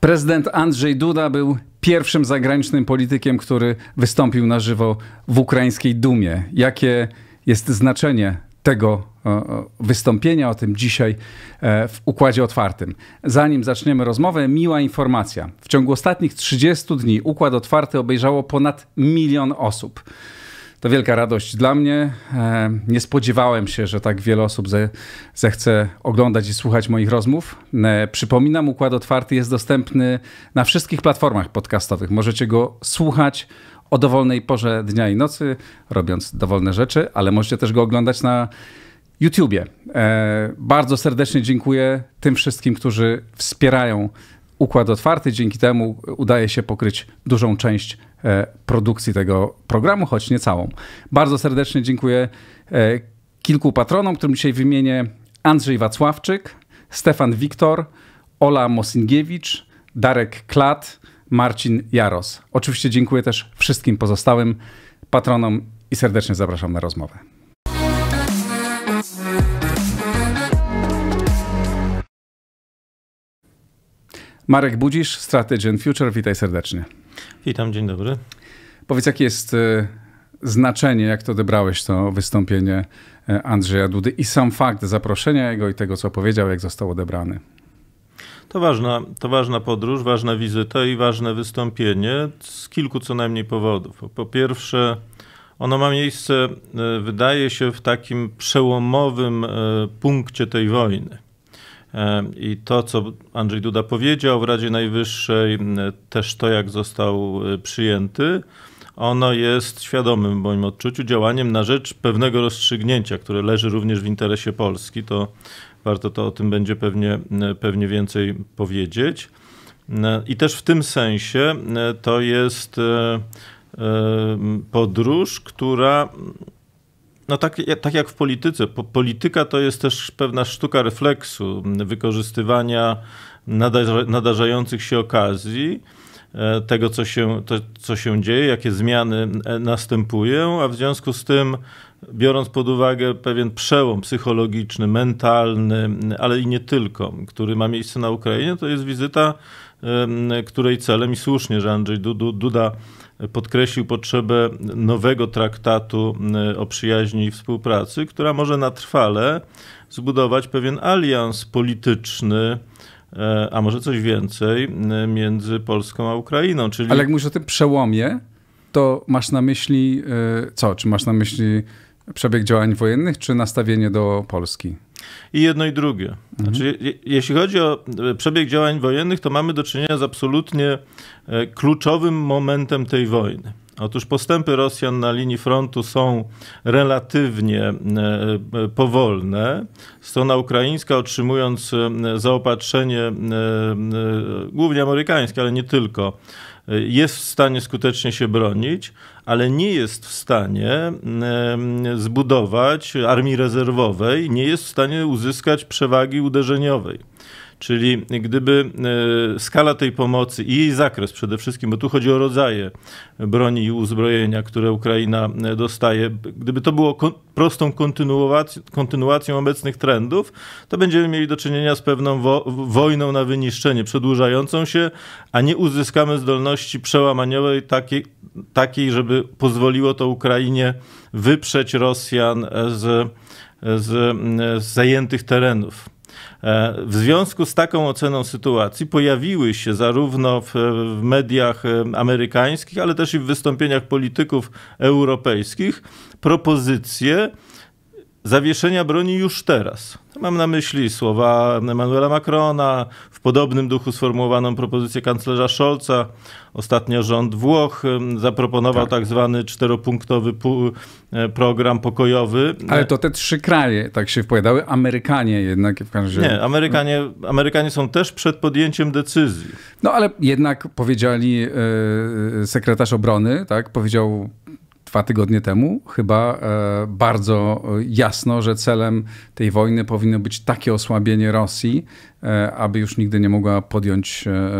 Prezydent Andrzej Duda był pierwszym zagranicznym politykiem, który wystąpił na żywo w ukraińskiej Dumie. Jakie jest znaczenie tego e, e, wystąpienia o tym dzisiaj e, w Układzie Otwartym. Zanim zaczniemy rozmowę, miła informacja. W ciągu ostatnich 30 dni Układ Otwarty obejrzało ponad milion osób. To wielka radość dla mnie. Nie spodziewałem się, że tak wiele osób zechce oglądać i słuchać moich rozmów. Przypominam, Układ Otwarty jest dostępny na wszystkich platformach podcastowych. Możecie go słuchać, o dowolnej porze dnia i nocy, robiąc dowolne rzeczy, ale możecie też go oglądać na YouTubie. E, bardzo serdecznie dziękuję tym wszystkim, którzy wspierają układ otwarty. Dzięki temu udaje się pokryć dużą część e, produkcji tego programu, choć nie całą. Bardzo serdecznie dziękuję e, kilku patronom, którym dzisiaj wymienię Andrzej Wacławczyk, Stefan Wiktor, Ola Mosingiewicz, Darek Klat, Marcin Jaros. Oczywiście dziękuję też wszystkim pozostałym patronom i serdecznie zapraszam na rozmowę. Marek Budzisz, Strategy and Future, witaj serdecznie. Witam, dzień dobry. Powiedz, jakie jest e, znaczenie, jak to odebrałeś to wystąpienie e, Andrzeja Dudy i sam fakt zaproszenia jego i tego, co powiedział, jak został odebrany? To ważna, to ważna podróż, ważna wizyta i ważne wystąpienie z kilku co najmniej powodów. Po pierwsze, ono ma miejsce, e, wydaje się, w takim przełomowym e, punkcie tej wojny. E, I to, co Andrzej Duda powiedział w Radzie Najwyższej, też to, jak został przyjęty, ono jest świadomym, w moim odczuciu, działaniem na rzecz pewnego rozstrzygnięcia, które leży również w interesie Polski. To warto to o tym będzie pewnie, pewnie więcej powiedzieć. I też w tym sensie to jest e, e, podróż, która no tak, tak jak w polityce, polityka to jest też pewna sztuka refleksu, wykorzystywania nadarzających się okazji, e, tego co się, to, co się dzieje, jakie zmiany następują, a w związku z tym biorąc pod uwagę pewien przełom psychologiczny, mentalny, ale i nie tylko, który ma miejsce na Ukrainie, to jest wizyta, której celem i słusznie, że Andrzej Duda podkreślił potrzebę nowego traktatu o przyjaźni i współpracy, która może na trwale zbudować pewien alians polityczny, e, a może coś więcej, między Polską a Ukrainą. Czyli... Ale jak mówisz o tym przełomie, to masz na myśli e, co? Czy masz na myśli przebieg działań wojennych, czy nastawienie do Polski? I jedno i drugie. Mhm. Znaczy, je, jeśli chodzi o e, przebieg działań wojennych, to mamy do czynienia z absolutnie e, kluczowym momentem tej wojny. Otóż postępy Rosjan na linii frontu są relatywnie e, powolne. Strona ukraińska, otrzymując zaopatrzenie głównie amerykańskie, ale nie tylko, jest w stanie skutecznie się bronić, ale nie jest w stanie zbudować armii rezerwowej, nie jest w stanie uzyskać przewagi uderzeniowej. Czyli gdyby e, skala tej pomocy i jej zakres przede wszystkim, bo tu chodzi o rodzaje broni i uzbrojenia, które Ukraina e, dostaje, gdyby to było kon prostą kontynuac kontynuacją obecnych trendów, to będziemy mieli do czynienia z pewną wo wojną na wyniszczenie przedłużającą się, a nie uzyskamy zdolności przełamaniowej takiej, takiej żeby pozwoliło to Ukrainie wyprzeć Rosjan z, z, z zajętych terenów. E, w związku z taką oceną sytuacji pojawiły się zarówno w, w mediach e, amerykańskich, ale też i w wystąpieniach polityków europejskich propozycje, zawieszenia broni już teraz. Mam na myśli słowa Emmanuela Macrona, w podobnym duchu sformułowaną propozycję kanclerza Scholza. Ostatnio rząd Włoch zaproponował tak, tak zwany czteropunktowy e, program pokojowy. Ale to te trzy kraje tak się wpowiadały, Amerykanie jednak w każdym razie. Nie, Amerykanie, Amerykanie są też przed podjęciem decyzji. No ale jednak powiedzieli yy, sekretarz obrony, tak, powiedział dwa tygodnie temu chyba e, bardzo jasno, że celem tej wojny powinno być takie osłabienie Rosji, E, aby już nigdy nie mogła podjąć, e,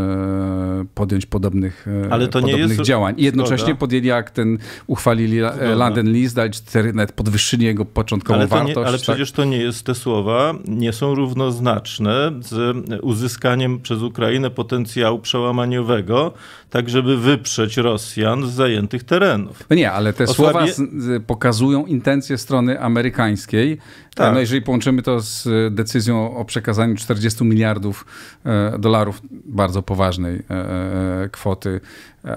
podjąć podobnych, e, Ale to podobnych nie jest... działań. I jednocześnie Zgoda. podjęli jak ten, uchwalili Zgoda. London Lease, dać nawet podwyższyli jego początkową ale wartość. Nie, ale tak? przecież to nie jest, te słowa nie są równoznaczne z uzyskaniem przez Ukrainę potencjału przełamaniowego, tak żeby wyprzeć Rosjan z zajętych terenów. No nie, ale te Osłabie... słowa pokazują intencje strony amerykańskiej, tak. No jeżeli połączymy to z e, decyzją o przekazaniu 40 miliardów e, dolarów, bardzo poważnej e, kwoty,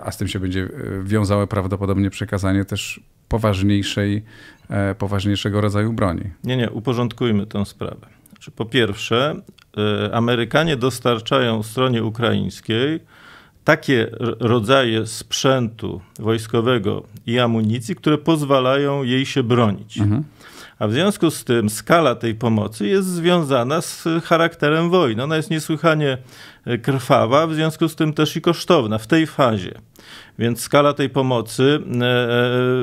a z tym się będzie wiązało prawdopodobnie przekazanie też poważniejszej, poważniejszego rodzaju broni. Nie, nie, uporządkujmy tę sprawę. Znaczy, po pierwsze, Amerykanie dostarczają stronie ukraińskiej takie rodzaje sprzętu wojskowego i amunicji, które pozwalają jej się bronić. Mhm. A w związku z tym skala tej pomocy jest związana z charakterem wojny. Ona jest niesłychanie e, krwawa, w związku z tym też i kosztowna w tej fazie. Więc skala tej pomocy e,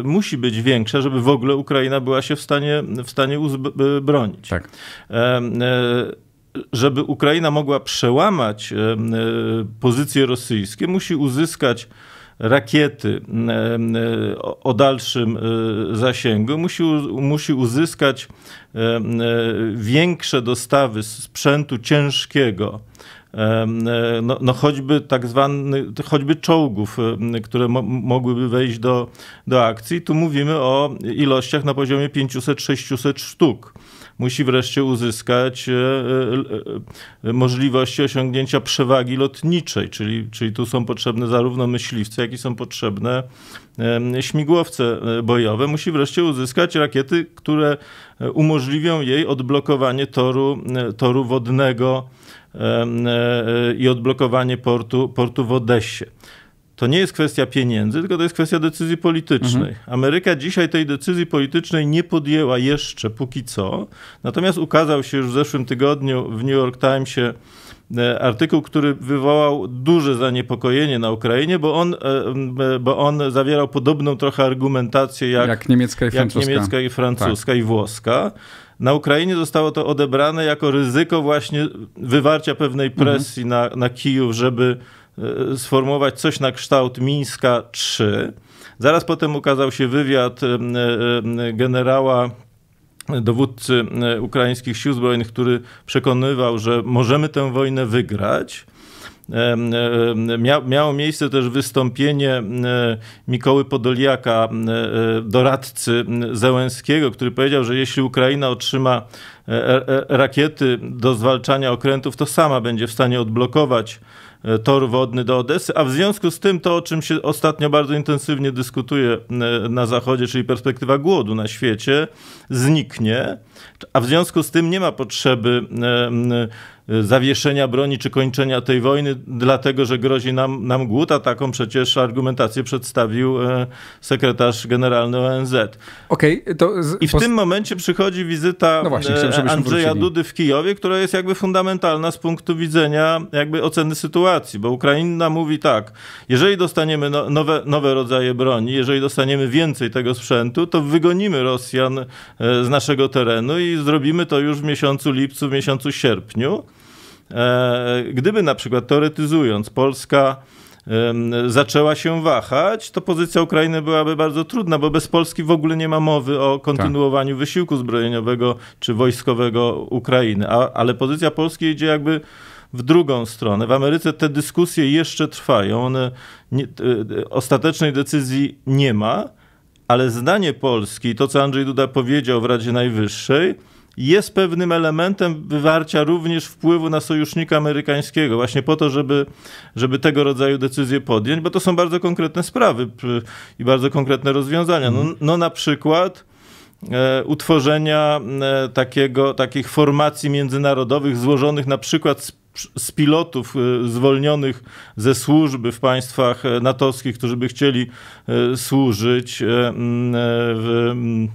e, musi być większa, żeby w ogóle Ukraina była się w stanie, w stanie bronić. Tak. żeby Ukraina mogła przełamać pozycje rosyjskie, musi uzyskać rakiety o dalszym e, zasięgu, musi, musi uzyskać e, e, większe dostawy sprzętu ciężkiego. No, no, choćby tak zwany, choćby czołgów, które mo mogłyby wejść do, do akcji. Tu mówimy o ilościach na poziomie 500-600 sztuk musi wreszcie uzyskać e, e, e, możliwości osiągnięcia przewagi lotniczej, czyli, czyli tu są potrzebne zarówno myśliwce, jak i są potrzebne śmigłowce bojowe. Musi wreszcie uzyskać rakiety, które umożliwią jej odblokowanie toru, toru wodnego i odblokowanie portu, portu w Odessie to nie jest kwestia pieniędzy, tylko to jest kwestia decyzji politycznej. Mhm. Ameryka dzisiaj tej decyzji politycznej nie podjęła jeszcze póki co, natomiast ukazał się już w zeszłym tygodniu w New York Timesie e, artykuł, który wywołał duże zaniepokojenie na Ukrainie, bo on, e, e, bo on zawierał podobną trochę argumentację jak, jak niemiecka i francuska, jak niemiecka i, francuska tak. i włoska. Na Ukrainie zostało to odebrane jako ryzyko właśnie wywarcia pewnej presji mhm. na, na Kijów, żeby Y, sformułować coś na kształt Mińska 3. Zaraz potem ukazał się wywiad y, y, generała dowódcy ukraińskich sił zbrojnych, który przekonywał, że możemy tę wojnę wygrać. miało miejsce też wystąpienie Mikoły Podoliaka, doradcy Zełenskiego, który powiedział, że jeśli Ukraina otrzyma e, e, rakiety do zwalczania okrętów, to sama będzie w stanie odblokować E, tor wodny do Odessy, a w związku z tym to, o czym się ostatnio bardzo intensywnie dyskutuje e, na Zachodzie, czyli perspektywa głodu na świecie, zniknie, a w związku z tym nie ma potrzeby e, Y, zawieszenia broni czy kończenia tej wojny, dlatego że grozi nam, nam głód, a taką przecież argumentację przedstawił e, sekretarz generalny ONZ. Okej, okay, to z... I w tym momencie przychodzi wizyta no właśnie, e, chciałem, Andrzeja wrócili. Dudy w Kijowie, która jest jakby fundamentalna z punktu widzenia jakby oceny sytuacji, bo Ukraina mówi tak, jeżeli dostaniemy no, nowe, nowe rodzaje broni, jeżeli dostaniemy więcej tego sprzętu, to wygonimy Rosjan e, z naszego terenu i zrobimy to już w miesiącu lipcu, w miesiącu sierpniu. E, gdyby na przykład teoretyzując Polska zaczęła się wahać, to pozycja Ukrainy byłaby bardzo trudna, bo bez Polski w ogóle nie ma mowy o tak. kontynuowaniu tak. wysiłku zbrojeniowego czy wojskowego Ukrainy. A, ale pozycja Polski idzie jakby w drugą stronę. W Ameryce te dyskusje jeszcze trwają, one nie, e, ostatecznej decyzji nie ma, ale zdanie Polski, to co Andrzej Duda powiedział w Radzie Najwyższej, jest pewnym elementem wywarcia również wpływu na sojusznika amerykańskiego, właśnie po to, żeby, żeby tego rodzaju decyzje podjąć, bo to są bardzo konkretne sprawy i bardzo konkretne rozwiązania. No, no na przykład e, utworzenia e, takiego, takich formacji międzynarodowych złożonych na przykład z, z, pilotów e, zwolnionych ze służby w państwach natowskich, którzy by chcieli służyć w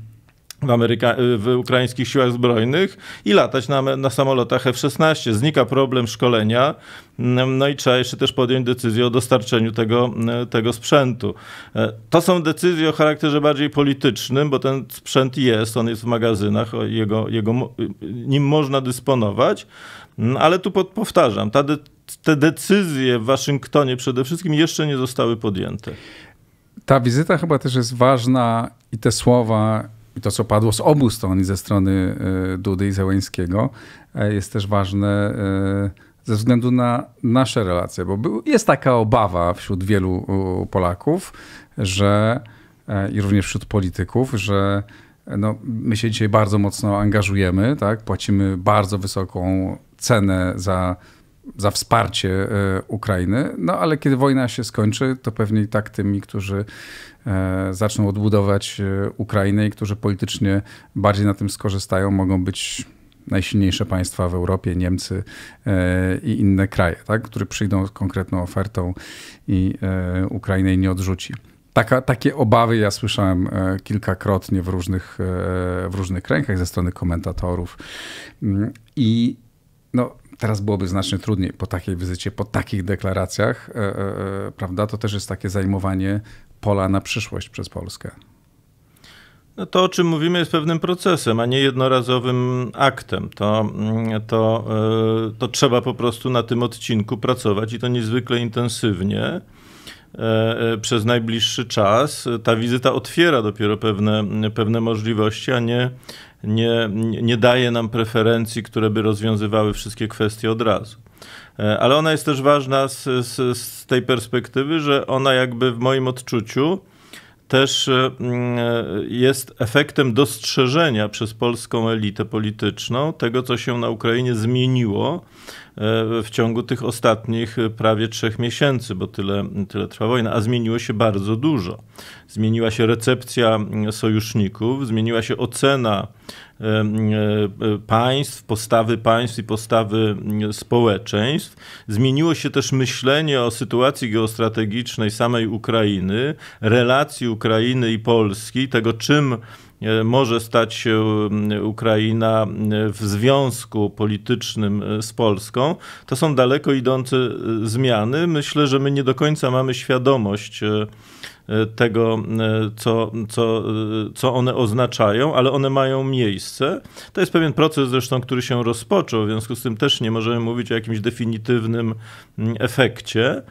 w, Ameryka y, w ukraińskich siłach zbrojnych i latać na, na samolotach F-16. Znika problem szkolenia, mm, no i trzeba jeszcze też podjąć decyzję o dostarczeniu tego, y, tego sprzętu. E, to są decyzje o charakterze bardziej politycznym, bo ten sprzęt jest, on jest w magazynach, jego, jego, y, nim można dysponować, mm, ale tu pod, powtarzam, de, te decyzje w Waszyngtonie przede wszystkim jeszcze nie zostały podjęte. Ta wizyta chyba też jest ważna i te słowa i to, co padło z obu stron, i ze strony e, Dudy i Zełańskiego, e, jest też ważne e, ze względu na nasze relacje, bo jest taka obawa wśród wielu Polaków, że i również wśród polityków, że no, my się dzisiaj bardzo mocno angażujemy, tak? płacimy bardzo wysoką cenę za za wsparcie e, Ukrainy. No ale kiedy wojna się skończy, to pewnie i tak tymi, którzy e, zaczną odbudować e, Ukrainę i którzy politycznie bardziej na tym skorzystają, mogą być najsilniejsze państwa w Europie, Niemcy i inne kraje, tak? które przyjdą z konkretną ofertą i Ukrainę jej nie odrzuci. Taka, takie obawy ja słyszałem kilkakrotnie w różnych, w różnych kręgach ze strony komentatorów. Mm, I no, Teraz byłoby znacznie trudniej po takiej wizycie, po takich deklaracjach, e, e, e, prawda? To też jest takie zajmowanie pola na przyszłość przez Polskę. No to, o czym mówimy, jest pewnym procesem, a nie jednorazowym aktem. To, mm, to, to trzeba po prostu na tym odcinku pracować i to niezwykle intensywnie przez najbliższy czas. Ta wizyta otwiera dopiero pewne, pewne możliwości, a nie nie, nie daje nam preferencji, które by rozwiązywały wszystkie kwestie od razu. E, ale ona jest też ważna z, z, z tej perspektywy, że ona jakby w moim odczuciu też e, mm, e, jest efektem dostrzeżenia przez polską elitę polityczną tego, co się na Ukrainie zmieniło e, w ciągu tych ostatnich prawie trzech miesięcy, bo tyle, tyle trwa wojna, a zmieniło się bardzo dużo. Zmieniła się recepcja mm, sojuszników, zmieniła się ocena E, e, państw, postawy państw i postawy społeczeństw. Zmieniło się też myślenie o sytuacji geostrategicznej samej Ukrainy, relacji Ukrainy i Polski, tego czym e, może stać się Ukraina w związku politycznym z Polską. To są daleko idące zmiany. Myślę, że my nie do końca mamy świadomość, E, tego, e, co, co, e, co one oznaczają, ale one mają miejsce. To jest pewien proces zresztą, który się rozpoczął, w związku z tym też nie możemy mówić o jakimś definitywnym mm, efekcie.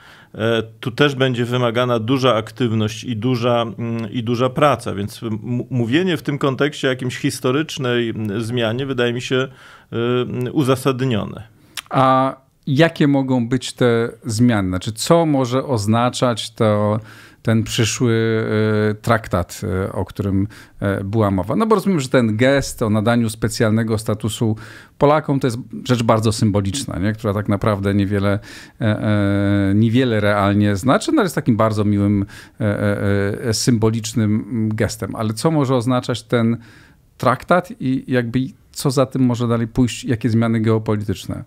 Tu też będzie wymagana duża aktywność i duża, mm, i duża praca, więc mówienie w tym kontekście o jakimś historycznej mm, zmianie wydaje mi się uzasadnione. A jakie mogą być te zmiany? Znaczy, co może oznaczać to, ten przyszły e, traktat, e, o którym e, była mowa? No bo rozumiem, że ten gest o nadaniu specjalnego statusu Polakom to jest rzecz bardzo symboliczna, nie? która tak naprawdę niewiele, niewiele realnie znaczy, no jest takim bardzo miłym, symbolicznym gestem. Ale co może oznaczać ten traktat i jakby co za tym może dalej pójść, jakie zmiany geopolityczne?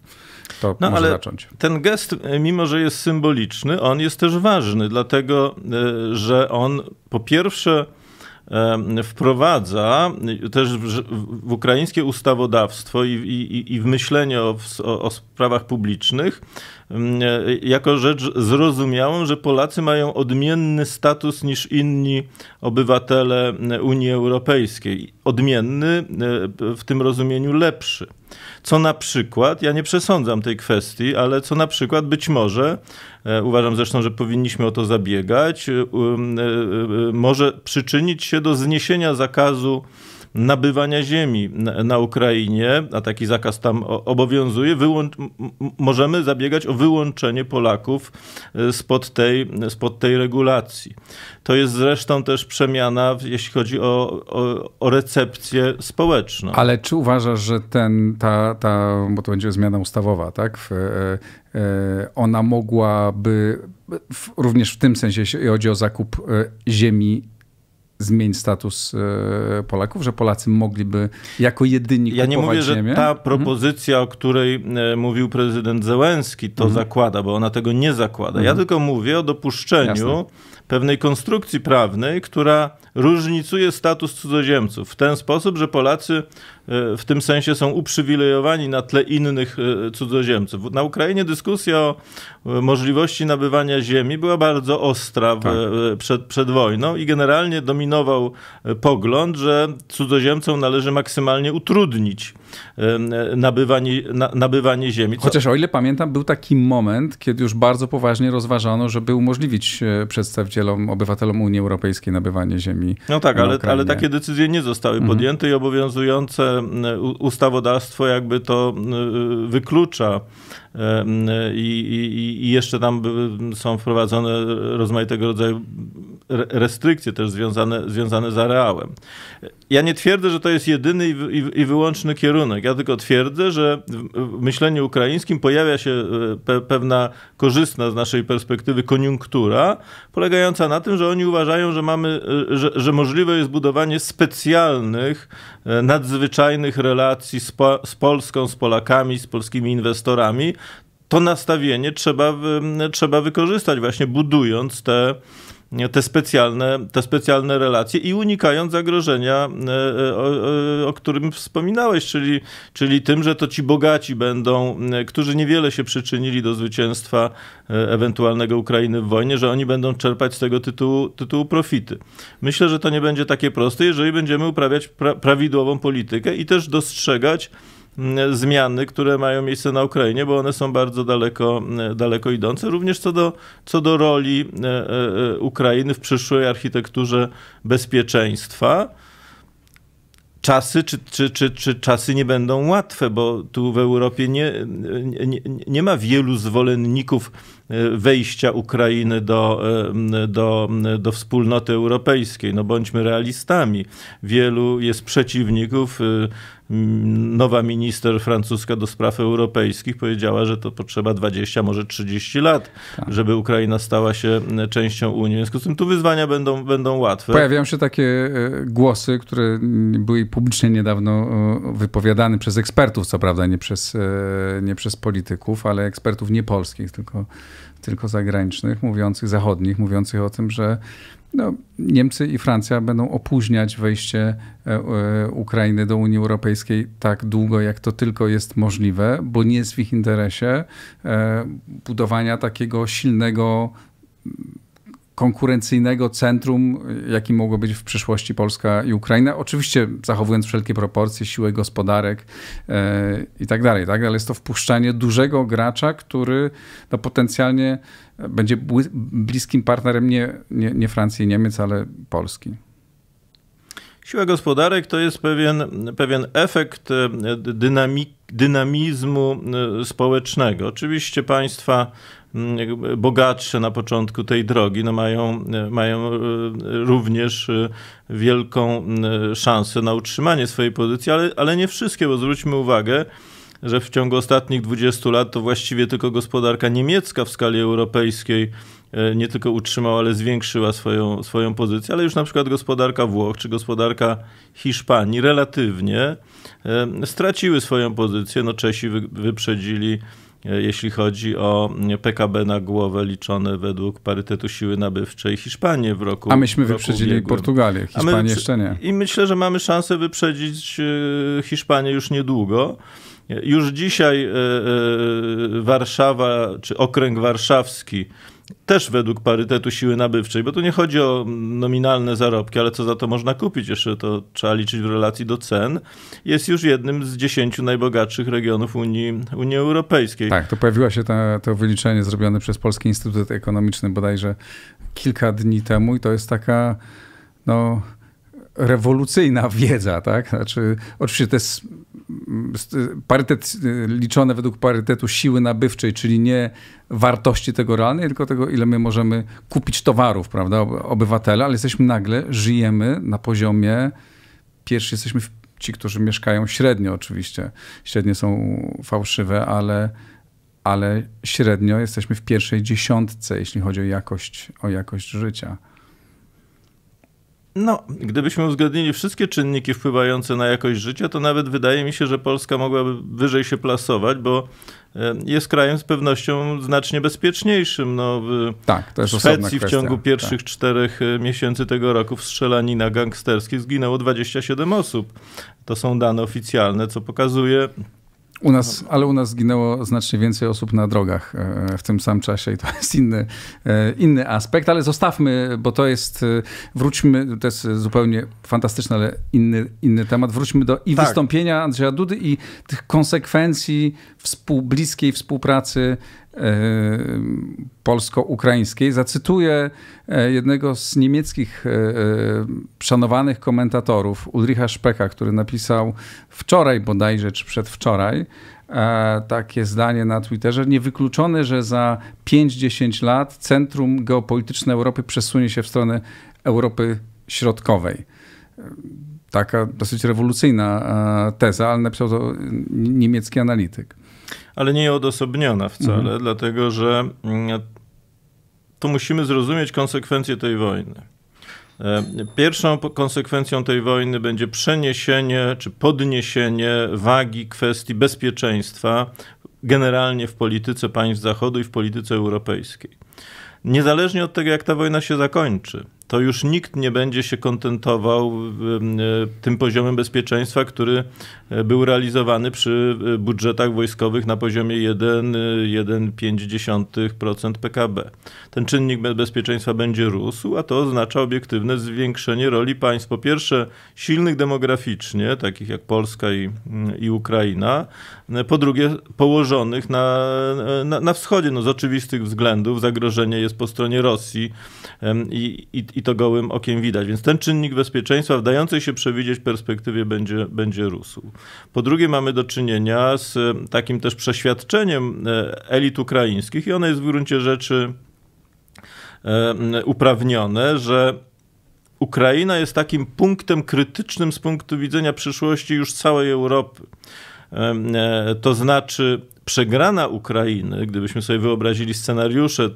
no, może zacząć. Ten gest, e, mimo że jest symboliczny, on jest też ważny, dlatego e, że on po pierwsze wprowadza też w, ukraińskie ustawodawstwo i, w myślenie o, o sprawach publicznych Mm, e, jako rzecz zrozumiałą, że Polacy mają odmienny status niż inni obywatele e, Unii Europejskiej. Odmienny, e, w tym rozumieniu lepszy. Co na przykład, ja nie przesądzam tej kwestii, ale co na przykład być może, uważam zresztą, że powinniśmy o to zabiegać, może przyczynić się do zniesienia zakazu nabywania ziemi na, na Ukrainie, a taki zakaz tam obowiązuje, możemy zabiegać o wyłączenie Polaków e, spod tej, spod tej regulacji. To jest zresztą też przemiana, jeśli chodzi o, o, o recepcję społeczną. Ale czy uważasz, że ten, ta, ta, bo to będzie zmiana ustawowa, tak? W, e, e, ona mogłaby w, również w tym sensie, jeśli chodzi o zakup ziemi zmień status e, Polaków, że Polacy mogliby jako jedyni kupować Ja nie mówię, ziemię. że ta mhm. propozycja, mhm. o której e, mówił prezydent Zełenski, to mhm. zakłada, bo ona tego nie zakłada. Mhm. Ja tylko mówię o dopuszczeniu Jasne. pewnej konstrukcji prawnej, która różnicuje status cudzoziemców w ten sposób, że Polacy e, w tym sensie są uprzywilejowani na tle innych e, cudzoziemców. Na Ukrainie dyskusja o e, możliwości nabywania ziemi była bardzo ostra w, tak. przed, przed wojną i generalnie dominował pogląd, że cudzoziemcom należy maksymalnie utrudnić nabywanie, nabywanie ziemi. Co... Chociaż o ile pamiętam, był taki moment, kiedy już bardzo poważnie rozważano, żeby umożliwić przedstawicielom, obywatelom Unii Europejskiej nabywanie ziemi no tak, ale, ale takie decyzje nie zostały mhm. podjęte i obowiązujące e, ustawodawstwo jakby to e, wyklucza i, i, i jeszcze tam są wprowadzone rozmaitego rodzaju restrykcje też związane, związane z areałem. Ja nie twierdzę, że to jest jedyny i, i, i wyłączny kierunek. Ja tylko twierdzę, że w myśleniu ukraińskim pojawia się e, pe, pewna korzystna z naszej perspektywy koniunktura, polegająca na tym, że oni uważają, że, mamy, e, że, że możliwe jest budowanie specjalnych, e, nadzwyczajnych relacji z, po, z Polską, z Polakami, z polskimi inwestorami, to nastawienie trzeba, trzeba wykorzystać właśnie budując te, te, specjalne, te specjalne relacje i unikając zagrożenia, e, e, o, e, o, którym wspominałeś, czyli, czyli tym, że to ci bogaci będą, którzy niewiele się przyczynili do zwycięstwa ewentualnego Ukrainy w wojnie, że oni będą czerpać z tego tytułu, tytułu profity. Myślę, że to nie będzie takie proste, jeżeli będziemy uprawiać pra prawidłową politykę i też dostrzegać, Mm, zmiany, które mają miejsce na Ukrainie, bo one są bardzo daleko, mm, daleko idące, również co do, co do roli e, e, e, Ukrainy w przyszłej architekturze bezpieczeństwa czasy, czy, czy, czy, czy czasy nie będą łatwe, bo tu w Europie nie, nie, nie ma wielu zwolenników E, wejścia Ukrainy do, e, do, do wspólnoty europejskiej. No bądźmy realistami. Wielu jest przeciwników e, nowa minister francuska do spraw europejskich powiedziała, że to potrzeba 20, może 30 lat, tak. żeby Ukraina stała się częścią Unii. W związku z tym tu wyzwania będą, będą łatwe. Pojawiają się takie głosy, które były publicznie niedawno wypowiadane przez ekspertów, co prawda nie przez, nie przez polityków, ale ekspertów nie polskich, tylko tylko zagranicznych, mówiących, zachodnich, mówiących o tym, że no, Niemcy i Francja będą opóźniać wejście e, e, Ukrainy do Unii Europejskiej tak długo, jak to tylko jest możliwe, bo nie jest w ich interesie e, budowania takiego silnego konkurencyjnego centrum, jakim mogło być w przyszłości Polska i Ukraina. Oczywiście zachowując wszelkie proporcje, siłę gospodarek e, i tak dalej, tak? ale jest to wpuszczanie dużego gracza, który no, potencjalnie będzie bliskim partnerem nie, nie, nie Francji i Niemiec, ale Polski. Siła gospodarek to jest pewien, pewien efekt e, dynamik, dynamizmu e, społecznego. Oczywiście państwa Mm, bogatsze na początku tej drogi, no mają, e, mają e, również e, wielką szansę na utrzymanie swojej pozycji, ale, ale nie wszystkie, bo zwróćmy uwagę, że w ciągu ostatnich 20 lat to właściwie tylko gospodarka niemiecka w skali europejskiej nie tylko utrzymała, ale zwiększyła swoją, swoją pozycję, ale już na przykład gospodarka Włoch czy gospodarka Hiszpanii relatywnie straciły swoją pozycję. No Czesi wyprzedzili jeśli chodzi o PKB na głowę liczone według parytetu siły nabywczej Hiszpanię w roku. A myśmy roku wyprzedzili ubiegłym. Portugalię, Hiszpanię my, jeszcze nie. I myślę, że mamy szansę wyprzedzić e, Hiszpanię już niedługo. E, już dzisiaj e, Warszawa czy okręg warszawski też według parytetu siły nabywczej, bo tu nie chodzi o nominalne zarobki, ale co za to można kupić, jeszcze to trzeba liczyć w relacji do cen, jest już jednym z dziesięciu najbogatszych regionów Unii, Unii Europejskiej. Tak, to pojawiło się ta, to wyliczenie zrobione przez Polski Instytut Ekonomiczny bodajże kilka dni temu i to jest taka, no, rewolucyjna wiedza, tak? Znaczy, oczywiście to jest parytet y, liczone według parytetu siły nabywczej, czyli nie wartości tego realnej, tylko tego, ile my możemy kupić towarów, prawda, obywatela, ale jesteśmy nagle, żyjemy na poziomie, pierwszy jesteśmy w, ci, którzy mieszkają średnio oczywiście, średnie są fałszywe, ale, ale średnio jesteśmy w pierwszej dziesiątce, jeśli chodzi o jakość, o jakość życia. No, gdybyśmy uwzględnili wszystkie czynniki wpływające na jakość życia, to nawet wydaje mi się, że Polska mogłaby wyżej się plasować, bo e, jest krajem z pewnością znacznie bezpieczniejszym. No, w tak, to jest Szwecji w ciągu pierwszych tak. czterech e, miesięcy tego roku w strzelanina gangsterskich zginęło 27 osób. To są dane oficjalne, co pokazuje u nas, ale u nas zginęło znacznie więcej osób na drogach e, w tym samym czasie i to jest inny, e, inny aspekt, ale zostawmy, bo to jest, e, wróćmy, to jest zupełnie fantastyczny, ale inny, inny temat. Wróćmy do i tak. wystąpienia Andrzeja Dudy i tych konsekwencji współ, bliskiej współpracy E, polsko-ukraińskiej. Zacytuję e, jednego z niemieckich e, szanowanych komentatorów, Ulricha Szpeka, który napisał wczoraj bodajże, czy przedwczoraj, takie zdanie na Twitterze. Niewykluczone, że za 5-10 lat centrum geopolityczne Europy przesunie się w stronę Europy Środkowej taka dosyć rewolucyjna teza, ale napisał to niemiecki analityk ale nie odosobniona wcale, mhm. dlatego że mm, tu musimy zrozumieć konsekwencje tej wojny. E, pierwszą konsekwencją tej wojny będzie przeniesienie czy podniesienie wagi kwestii bezpieczeństwa generalnie w polityce państw Zachodu i w polityce europejskiej. Niezależnie od tego, jak ta wojna się zakończy, to już nikt nie będzie się kontentował e, tym poziomem bezpieczeństwa, który e, był realizowany przy e, budżetach wojskowych na poziomie 1,5% PKB. Ten czynnik bezpieczeństwa będzie rósł, a to oznacza obiektywne zwiększenie roli państw, po pierwsze silnych demograficznie, takich jak Polska i, mm, i Ukraina, po drugie położonych na, na, na wschodzie. No, z oczywistych względów zagrożenie jest po stronie Rosji i, i, i to gołym okiem widać. Więc ten czynnik bezpieczeństwa w dającej się przewidzieć perspektywie będzie, będzie rósł. Po drugie mamy do czynienia z e, takim też przeświadczeniem e, elit ukraińskich i ono jest w gruncie rzeczy e, uprawnione, że Ukraina jest takim punktem krytycznym z punktu widzenia przyszłości już całej Europy. To znaczy, przegrana Ukrainy, gdybyśmy sobie wyobrazili scenariusze e,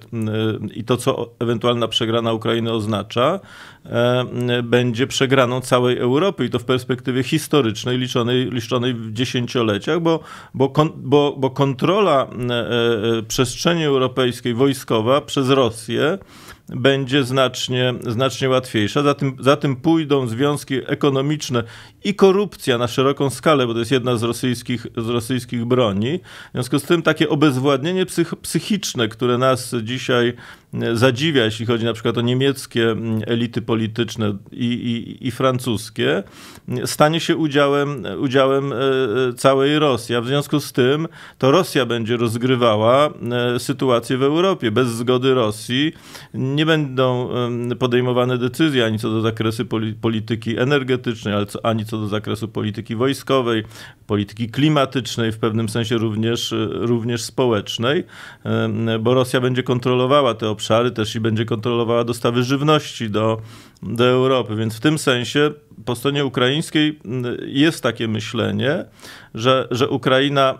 i to, co ewentualna przegrana Ukrainy oznacza, e, będzie przegraną całej Europy i to w perspektywie historycznej, liczonej, liczonej w dziesięcioleciach, bo, bo, bo, bo kontrola e, przestrzeni europejskiej wojskowa przez Rosję będzie znacznie, znacznie łatwiejsza. Za tym, za tym pójdą związki ekonomiczne i korupcja na szeroką skalę, bo to jest jedna z rosyjskich, z rosyjskich broni. W związku z tym takie obezwładnienie psych, psychiczne, które nas dzisiaj zadziwia, jeśli chodzi na przykład o niemieckie mm, elity polityczne i, i, i francuskie, stanie się udziałem, udziałem e, e, całej Rosji. A w związku z tym to Rosja będzie rozgrywała e, sytuację w Europie. Bez zgody Rosji nie będą podejmowane decyzje ani co do zakresu polityki energetycznej, ani co do zakresu polityki wojskowej, polityki klimatycznej, w pewnym sensie również, również społecznej, bo Rosja będzie kontrolowała te obszary obszary, też i będzie kontrolowała dostawy żywności do, do Europy. Więc w tym sensie po stronie ukraińskiej mm, jest takie myślenie, że, że Ukraina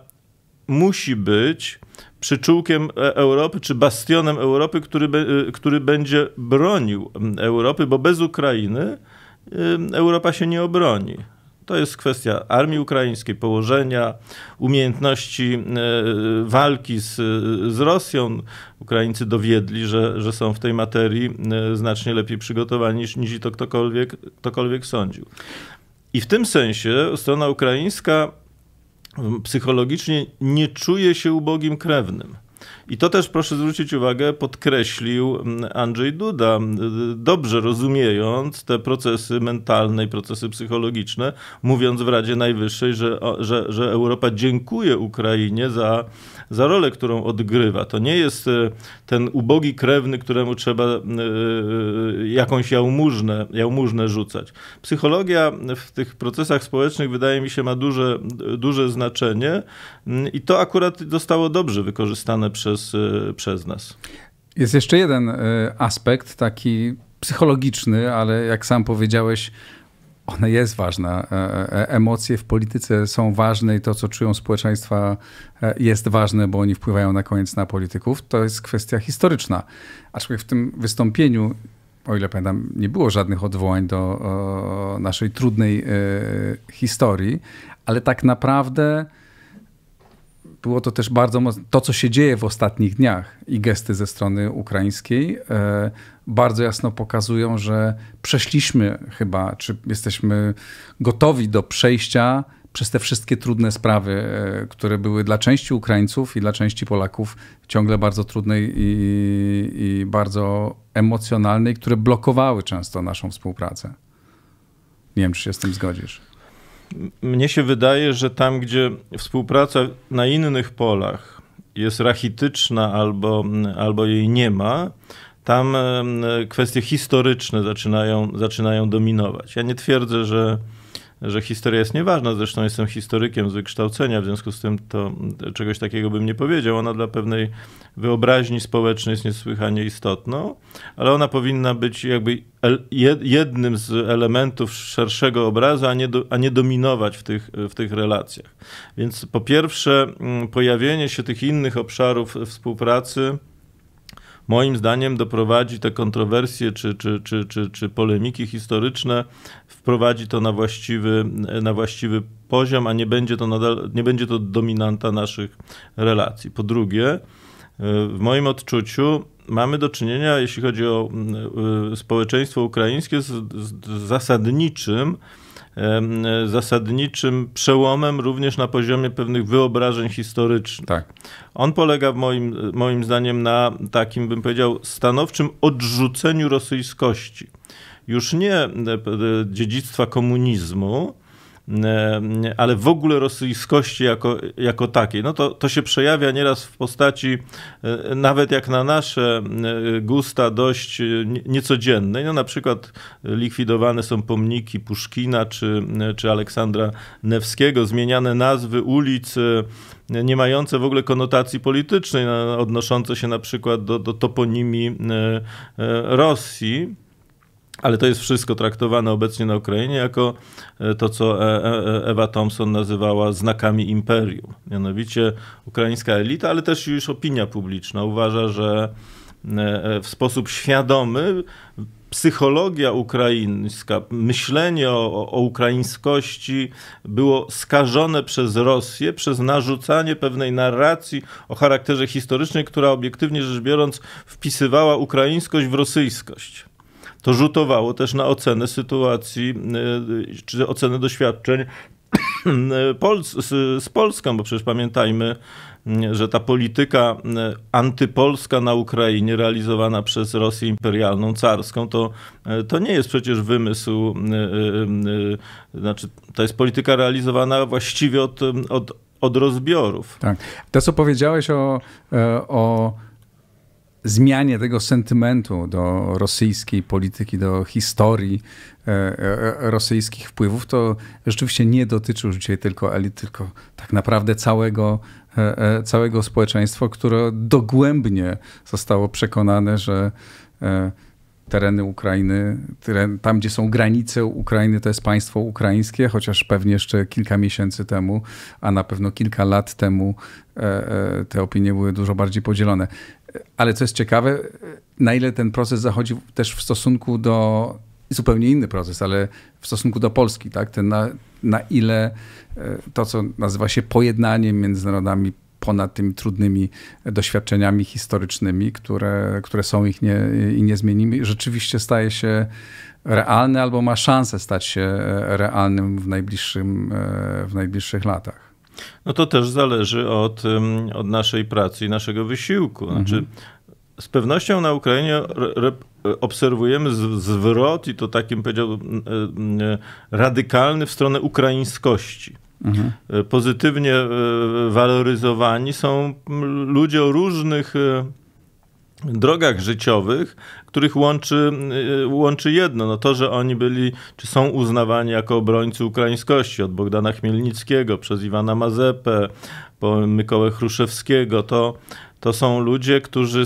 musi być przyczółkiem e, Europy, czy bastionem Europy, który, e, który będzie bronił mm, Europy, bo bez Ukrainy e, Europa się nie obroni. To jest kwestia armii ukraińskiej, położenia, umiejętności e, walki z, z Rosją. Ukraińcy dowiedli, że, że są w tej materii e, znacznie lepiej przygotowani niż, niż to ktokolwiek, ktokolwiek sądził. I w tym sensie strona ukraińska psychologicznie nie czuje się ubogim krewnym. I to też proszę zwrócić uwagę, podkreślił mm, Andrzej Duda. Y, dobrze rozumiejąc te procesy mentalne i procesy psychologiczne, mówiąc w Radzie Najwyższej, że, że, że Europa dziękuje Ukrainie za za rolę, którą odgrywa. To nie jest e, ten ubogi krewny, któremu trzeba e, e, jakąś jałmużnę, jałmużnę rzucać. Psychologia w tych procesach społecznych wydaje mi się ma duże, duże znaczenie mm, i to akurat zostało dobrze wykorzystane przez, przez nas. Jest jeszcze jeden aspekt, taki psychologiczny, ale jak sam powiedziałeś, ona jest ważna. E, e, emocje w polityce są ważne i to, co czują społeczeństwa, e, jest ważne, bo oni wpływają na koniec na polityków. To jest kwestia historyczna. Aczkolwiek w tym wystąpieniu, o ile pamiętam, nie było żadnych odwołań do naszej trudnej historii, ale tak naprawdę było to też bardzo to co się dzieje w ostatnich dniach i gesty ze strony ukraińskiej e, bardzo jasno pokazują, że przeszliśmy chyba, czy jesteśmy gotowi do przejścia przez te wszystkie trudne sprawy, e, które były dla części Ukraińców i dla części Polaków ciągle bardzo trudne i, i bardzo emocjonalne, i które blokowały często naszą współpracę. Nie wiem, czy się z tym zgodzisz. Mnie się wydaje, że tam, gdzie współpraca na innych polach jest rachityczna albo, albo jej nie ma, tam kwestie historyczne zaczynają, zaczynają dominować. Ja nie twierdzę, że że historia jest nieważna. Zresztą jestem historykiem z wykształcenia, w związku z tym to czegoś takiego bym nie powiedział. Ona dla pewnej wyobraźni społecznej jest niesłychanie istotna, ale ona powinna być jakby jednym z elementów szerszego obrazu, a nie, do, a nie dominować w tych, w tych relacjach. Więc po pierwsze, mm, pojawienie się tych innych obszarów współpracy moim zdaniem doprowadzi te kontrowersje czy, czy, czy, czy, czy polemiki historyczne, wprowadzi to na właściwy, na właściwy poziom, a nie będzie to, nadal, nie będzie to dominanta naszych relacji. Po drugie, e, w moim odczuciu mamy do czynienia, jeśli chodzi o e, społeczeństwo ukraińskie, z, z zasadniczym zasadniczym przełomem również na poziomie pewnych wyobrażeń historycznych. Tak. On polega moim, moim zdaniem na takim, bym powiedział, stanowczym odrzuceniu rosyjskości. Już nie e, e, dziedzictwa komunizmu, E, ale w ogóle rosyjskości jako, jako takiej. No to, to się przejawia nieraz w postaci, e, nawet jak na nasze e, gusta, dość niecodziennej. No na przykład likwidowane są pomniki Puszkina czy, czy Aleksandra Newskiego, zmieniane nazwy ulic nie mające w ogóle konotacji politycznej, no, odnoszące się na przykład do, do toponimii Rosji. Ale to jest wszystko traktowane obecnie na Ukrainie jako e, to, co e, e, Ewa Thompson nazywała znakami imperium. Mianowicie ukraińska elita, ale też już opinia publiczna uważa, że w sposób świadomy psychologia ukraińska, myślenie o, o, ukraińskości było skażone przez Rosję, przez narzucanie pewnej narracji o charakterze historycznym, która obiektywnie rzecz biorąc wpisywała ukraińskość w rosyjskość to rzutowało też na ocenę sytuacji y, y, czy ocenę doświadczeń z Polską, bo przecież pamiętajmy, y, że ta polityka antypolska na Ukrainie realizowana przez Rosję imperialną, carską, to, to nie jest przecież wymysł, znaczy to jest polityka realizowana właściwie od, od, od rozbiorów. Tak. To, co powiedziałeś o, o zmianie tego sentymentu do rosyjskiej polityki, do historii e, e, e, rosyjskich wpływów, to rzeczywiście nie dotyczy już dzisiaj tylko elit, tylko tak naprawdę całego, całego społeczeństwa, które dogłębnie zostało przekonane, że tereny Ukrainy, teren, tam gdzie są granice Ukrainy, to jest państwo ukraińskie, chociaż pewnie jeszcze kilka miesięcy temu, a na pewno kilka lat temu e, e, te opinie były dużo bardziej podzielone. Ale co jest ciekawe, na ile ten proces zachodzi też w stosunku do zupełnie inny proces, ale w stosunku do Polski, tak? Ten na, na ile e, to, co nazywa się pojednaniem między narodami, ponad tymi trudnymi doświadczeniami historycznymi, które, które są ich nie, i niezmienimy, rzeczywiście staje się realny albo ma szansę stać się realnym w, najbliższym, e, w najbliższych latach. No to też zależy od, od naszej pracy i naszego wysiłku. Mhm. Znaczy, mhm. z pewnością na Ukrainie obserwujemy zwrot i to takim, powiedziałbym e, e, radykalny w stronę ukraińskości. Mhm. Pozytywnie e, waloryzowani są ludzie o różnych e, drogach życiowych, których łączy, e, łączy jedno. No to, że oni byli, czy są uznawani jako obrońcy ukraińskości, od Bogdana Chmielnickiego, przez Iwana Mazepę, po Mykołę Chruszewskiego, to, to są ludzie, którzy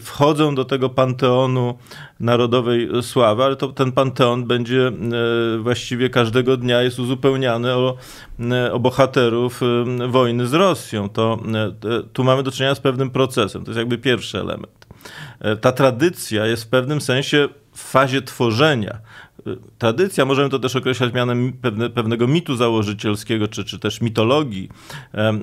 wchodzą do tego panteonu narodowej sławy, ale to ten panteon będzie e, właściwie każdego dnia jest uzupełniany o, e, o bohaterów e, wojny z Rosją. To, tu mamy do czynienia z pewnym procesem. To jest jakby pierwszy element. Ta tradycja jest w pewnym sensie w fazie tworzenia Y, tradycja, możemy to też określać mianem pewne, pewnego mitu założycielskiego, czy, czy też mitologii.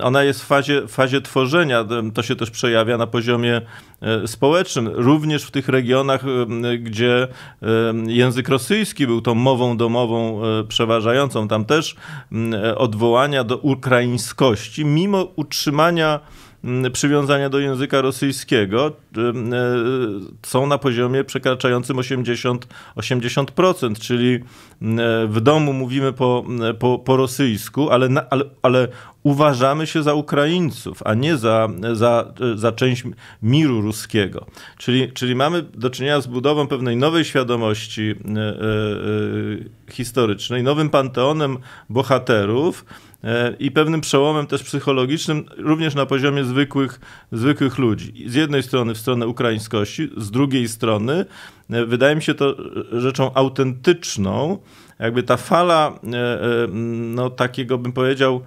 Ona jest w fazie, fazie tworzenia, to się też przejawia na poziomie e, społecznym, również w tych regionach, gdzie język rosyjski był tą mową domową e, przeważającą, tam też e, odwołania do ukraińskości, mimo utrzymania Mm, przywiązania do języka rosyjskiego e, są na poziomie przekraczającym 80, 80% czyli mm, e, w domu mówimy po, mm, e, po, po rosyjsku, ale, ale, ale uważamy się za Ukraińców, a nie za, za, za część miru ruskiego. Czyli, czyli mamy do czynienia z budową pewnej nowej świadomości historycznej, nowym panteonem bohaterów, E, i pewnym przełomem też psychologicznym, również na poziomie zwykłych, zwykłych ludzi. Z jednej strony w stronę ukraińskości, z drugiej strony e, wydaje mi się to rzeczą autentyczną, jakby ta fala e, no, takiego, bym powiedział,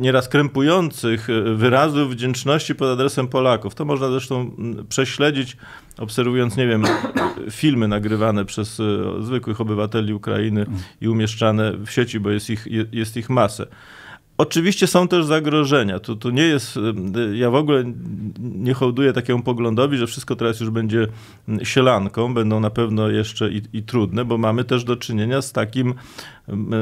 nieraz krępujących e, wyrazów wdzięczności pod adresem Polaków. To można zresztą prześledzić, obserwując, nie wiem, filmy nagrywane przez e, zwykłych obywateli Ukrainy i umieszczane w sieci, bo jest ich, jest ich masę. Oczywiście są też zagrożenia. To, to nie jest, ja w ogóle nie hołduję takiemu poglądowi, że wszystko teraz już będzie sielanką, będą na pewno jeszcze i, i trudne, bo mamy też do czynienia z takim,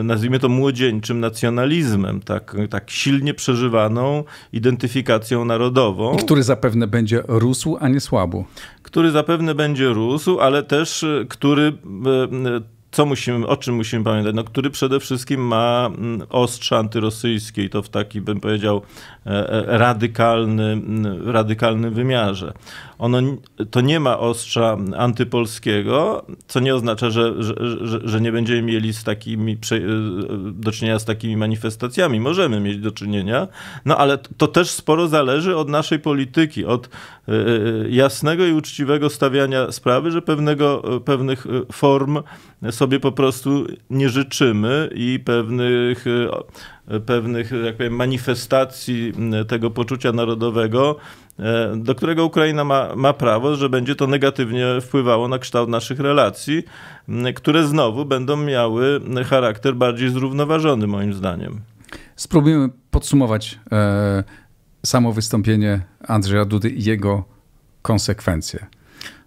nazwijmy to młodzieńczym nacjonalizmem, tak, tak silnie przeżywaną identyfikacją narodową. Który zapewne będzie rósł, a nie słabł. Który zapewne będzie rósł, ale też e, który e, co musimy, o czym musimy pamiętać, no, który przede wszystkim ma mm, ostrze antyrosyjskie i to w taki, bym powiedział, e, e, radykalny, mm, radykalnym wymiarze ono, to nie ma ostrza antypolskiego, co nie oznacza, że, że, że, że nie będziemy mieli z takimi, e, do czynienia z takimi manifestacjami. Możemy mieć do czynienia, no ale to też sporo zależy od naszej polityki, od e, e, jasnego i uczciwego stawiania sprawy, że pewnego, pewnych form sobie po prostu nie życzymy i pewnych pewnych, jak powiem, manifestacji tego poczucia narodowego, e, do którego Ukraina ma, ma prawo, że będzie to negatywnie wpływało na kształt naszych relacji, które znowu będą miały charakter bardziej zrównoważony, moim zdaniem. Spróbujemy podsumować e, samo wystąpienie Andrzeja Dudy i jego konsekwencje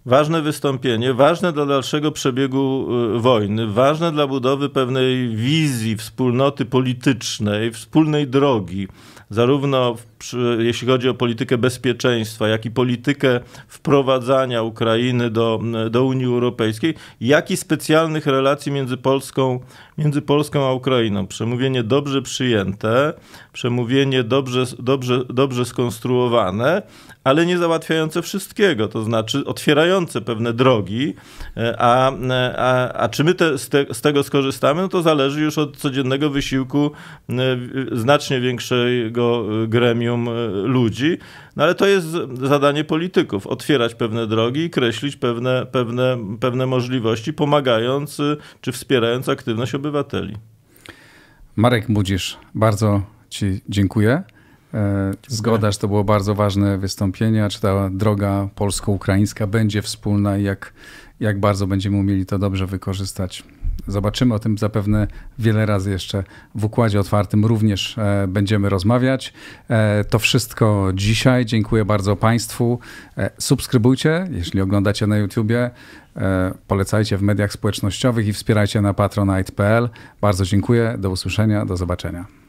ważne wystąpienie, ważne dla dalszego przebiegu y, wojny, ważne dla budowy pewnej wizji wspólnoty politycznej, wspólnej drogi, zarówno jeśli chodzi o politykę bezpieczeństwa, jak i politykę wprowadzania Ukrainy do, do Unii Europejskiej, jak i specjalnych relacji między Polską, między Polską a Ukrainą. Przemówienie dobrze przyjęte, przemówienie dobrze, dobrze, dobrze skonstruowane, ale nie załatwiające wszystkiego, to znaczy otwierające pewne drogi, e, a, e, a, a czy my te, z, te, z, tego skorzystamy, no to zależy już od codziennego wysiłku e, znacznie większego gremium ludzi, no ale to jest zadanie polityków, otwierać pewne drogi i kreślić pewne, pewne, pewne możliwości, pomagając czy wspierając aktywność obywateli. Marek Budzisz, bardzo Ci dziękuję. E, zgoda, że to było bardzo ważne wystąpienie, czy ta droga polsko-ukraińska będzie wspólna i jak, jak bardzo będziemy umieli to dobrze wykorzystać. Zobaczymy o tym zapewne wiele razy jeszcze w Układzie Otwartym również e, będziemy rozmawiać. E, to wszystko dzisiaj. Dziękuję bardzo Państwu. Subskrybujcie, jeśli oglądacie na YouTubie. Polecajcie w mediach społecznościowych i wspierajcie na patronite.pl. Bardzo dziękuję. Do usłyszenia. Do zobaczenia.